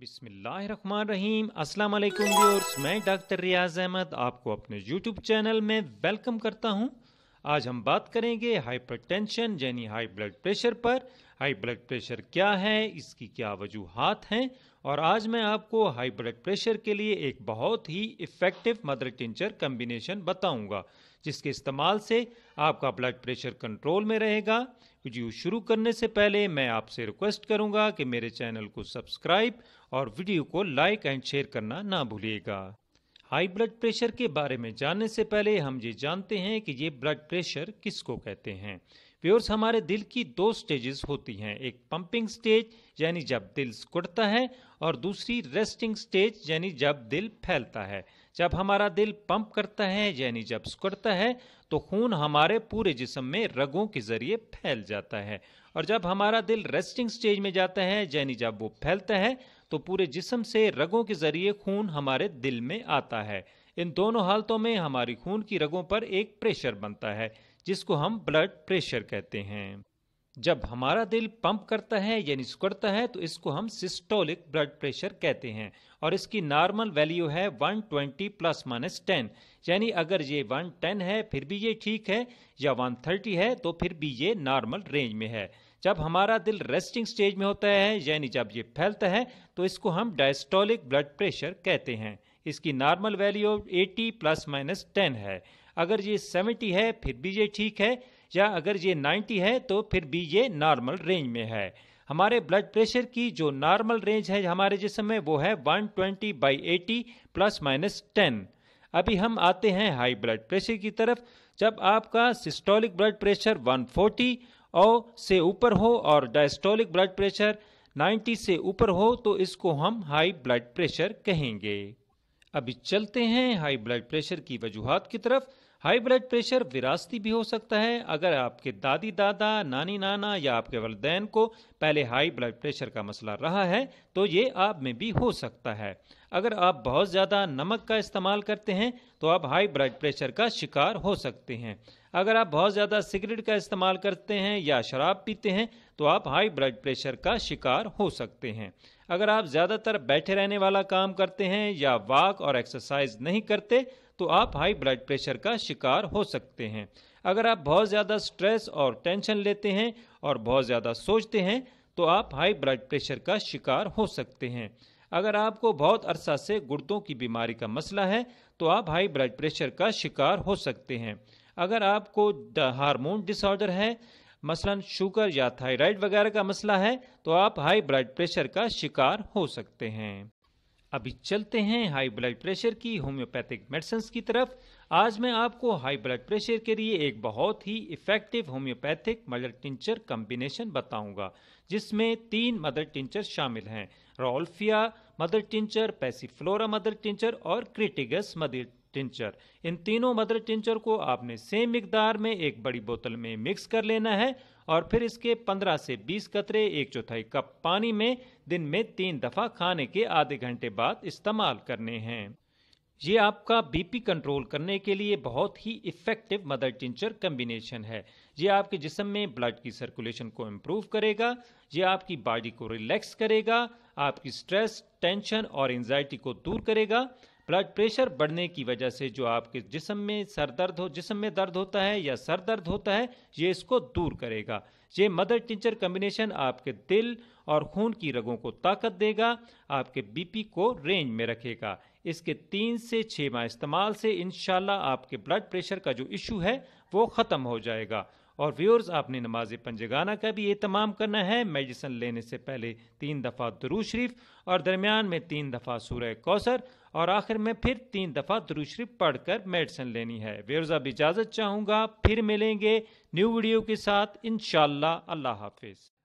बिस्मिल्लाहिर्रहमानिर्रहीम अस्सलाम वालेकुम व्यूअर्स मैं डॉक्टर रियाज अहमद आपको अपने यूट्यूब चैनल में वेलकम करता हूं आज हम बात करेंगे हाइपरटेंशन यानी हाई ब्लड प्रेशर पर हाई ब्लड प्रेशर क्या है इसकी क्या वजूहत हैं और आज मैं आपको हाई ब्लड प्रेशर के लिए एक बहुत ही इफ़ेक्टिव मदर टिंचर कम्बिनेशन बताऊंगा जिसके इस्तेमाल से आपका ब्लड प्रेशर कंट्रोल में रहेगा वीडियो शुरू करने से पहले मैं आपसे रिक्वेस्ट करूंगा कि मेरे चैनल को सब्सक्राइब और वीडियो को लाइक एंड शेयर करना ना भूलिएगा हाई ब्लड प्रेशर के बारे में जानने से पहले हम ये जानते हैं कि ये ब्लड प्रेशर किसको कहते हैं प्योर्स हमारे दिल की दो स्टेजेस होती हैं एक पंपिंग स्टेज यानी जब दिल स्कुटता है और दूसरी रेस्टिंग स्टेज यानी जब दिल फैलता है जब हमारा दिल पंप करता है यानी जब सुकड़ता है तो खून हमारे पूरे जिसम में रगों के जरिए फैल जाता है और जब हमारा दिल रेस्टिंग स्टेज में जाता है यानी जब वो फैलता है तो पूरे जिसम से रगों के जरिए खून हमारे दिल में आता है इन दोनों हालतों में हमारी खून की रगों पर एक प्रेशर बनता है जिसको हम ब्लड प्रेशर कहते हैं जब हमारा दिल पंप करता है यानी सिकुड़ता है तो इसको हम सिस्टोलिक ब्लड प्रेशर कहते हैं और इसकी नॉर्मल वैल्यू है 120 प्लस माइनस 10 यानी अगर ये 110 है फिर भी ये ठीक है या 130 है तो फिर भी ये नॉर्मल रेंज में है जब हमारा दिल रेस्टिंग स्टेज में होता है यानी जब ये फैलता है तो इसको हम डायस्टोलिक ब्लड प्रेशर कहते हैं इसकी नॉर्मल वैल्यू 80 प्लस माइनस 10 है अगर ये 70 है फिर भी ये ठीक है या अगर ये 90 है तो फिर भी ये नॉर्मल रेंज में है हमारे ब्लड प्रेशर की जो नॉर्मल रेंज है हमारे जिसम में वो है 120 twenty by eighty plus minus ten अभी हम आते हैं हाई ब्लड प्रेशर की तरफ जब आपका सिस्टोलिक ब्लड प्रेशर 140 और से ऊपर हो और डायस्टोलिक ब्लड प्रेशर 90 से ऊपर हो तो इसको हम हाई ब्लड प्रेशर कहेंगे अभी चलते हैं हाई ब्लड प्रेशर की वजूहत की तरफ हाई ब्लड प्रेशर विरासती भी हो सकता है अगर आपके दादी दादा नानी नाना या आपके वालदेन को पहले हाई ब्लड प्रेशर का मसला रहा है तो ये आप में भी हो सकता है अगर आप बहुत ज़्यादा नमक का इस्तेमाल करते हैं तो आप हाई ब्लड प्रेशर का शिकार हो सकते हैं अगर आप बहुत ज़्यादा सिगरेट का इस्तेमाल करते हैं या शराब पीते हैं तो आप हाई ब्लड प्रेशर का शिकार हो सकते हैं अगर आप ज़्यादातर बैठे रहने वाला काम करते हैं या वाक और एक्सरसाइज नहीं करते तो आप हाई ब्लड प्रेशर का शिकार हो सकते हैं अगर आप बहुत ज़्यादा स्ट्रेस और टेंशन लेते हैं और बहुत ज़्यादा सोचते हैं तो आप हाई ब्लड प्रेशर का शिकार हो सकते हैं अगर आपको बहुत अरसा से गुर्दों की बीमारी का मसला है तो आप हाई ब्लड प्रेशर का शिकार हो सकते हैं अगर आपको हार्मोन डिसऑर्डर है मसलन शुगर या थायराइड वगैरह का मसला है तो आप हाई ब्लड प्रेशर का शिकार हो सकते हैं अभी चलते हैं हाई ब्लड प्रेशर की होम्योपैथिक मेडिसन्स की तरफ आज मैं आपको हाई ब्लड प्रेशर के लिए एक बहुत ही effective homeopathic mother tincture combination बताऊंगा जिसमें तीन मदर टिंचर शामिल हैं rauwolfia mother tincture passiflora mother tincture और क्रिटिगस मदर टिंचर इन तीनों मदर टिंचर को आपने सेम मकदार में एक बड़ी बोतल में मिक्स कर लेना है और फिर इसके 15 से 20 कतरे एक चौथाई कप पानी में दिन में तीन दफ़ा खाने के आधे घंटे बाद इस्तेमाल करने हैं ये आपका बीपी कंट्रोल करने के लिए बहुत ही इफ़ेक्टिव मदर टिंचर कम्बिनेशन है ये आपके जिसम में ब्लड की सर्कुलेशन को इम्प्रूव करेगा ये आपकी बॉडी को रिलैक्स करेगा आपकी स्ट्रेस टेंशन और एंजाइटी को दूर करेगा ब्लड प्रेशर बढ़ने की वजह से जो आपके जिसम में सर दर्द हो जिसम में दर्द होता है या सर दर्द होता है ये इसको दूर करेगा ये मदर टिंचर कम्बिनेशन आपके दिल और खून की रगों को ताकत देगा आपके बीपी को रेंज में रखेगा इसके तीन से छः माह इस्तेमाल से इन आपके ब्लड प्रेशर का जो इशू है वो ख़त्म हो जाएगा और व्यूअर्स आपने नमाज पंजगाना का भी एहतमाम करना है मेडिसन लेने से पहले तीन दफ़ा दरू शरीफ और दरमियान में तीन दफ़ा सूर्य कौसर और आखिर में फिर तीन दफ़ा दरू शरीफ पढ़ कर मेडिसन लेनी है व्यूअर्स अब इजाज़त चाहूँगा फिर मिलेंगे न्यू वीडियो के साथ इन अल्लाह हाफिज़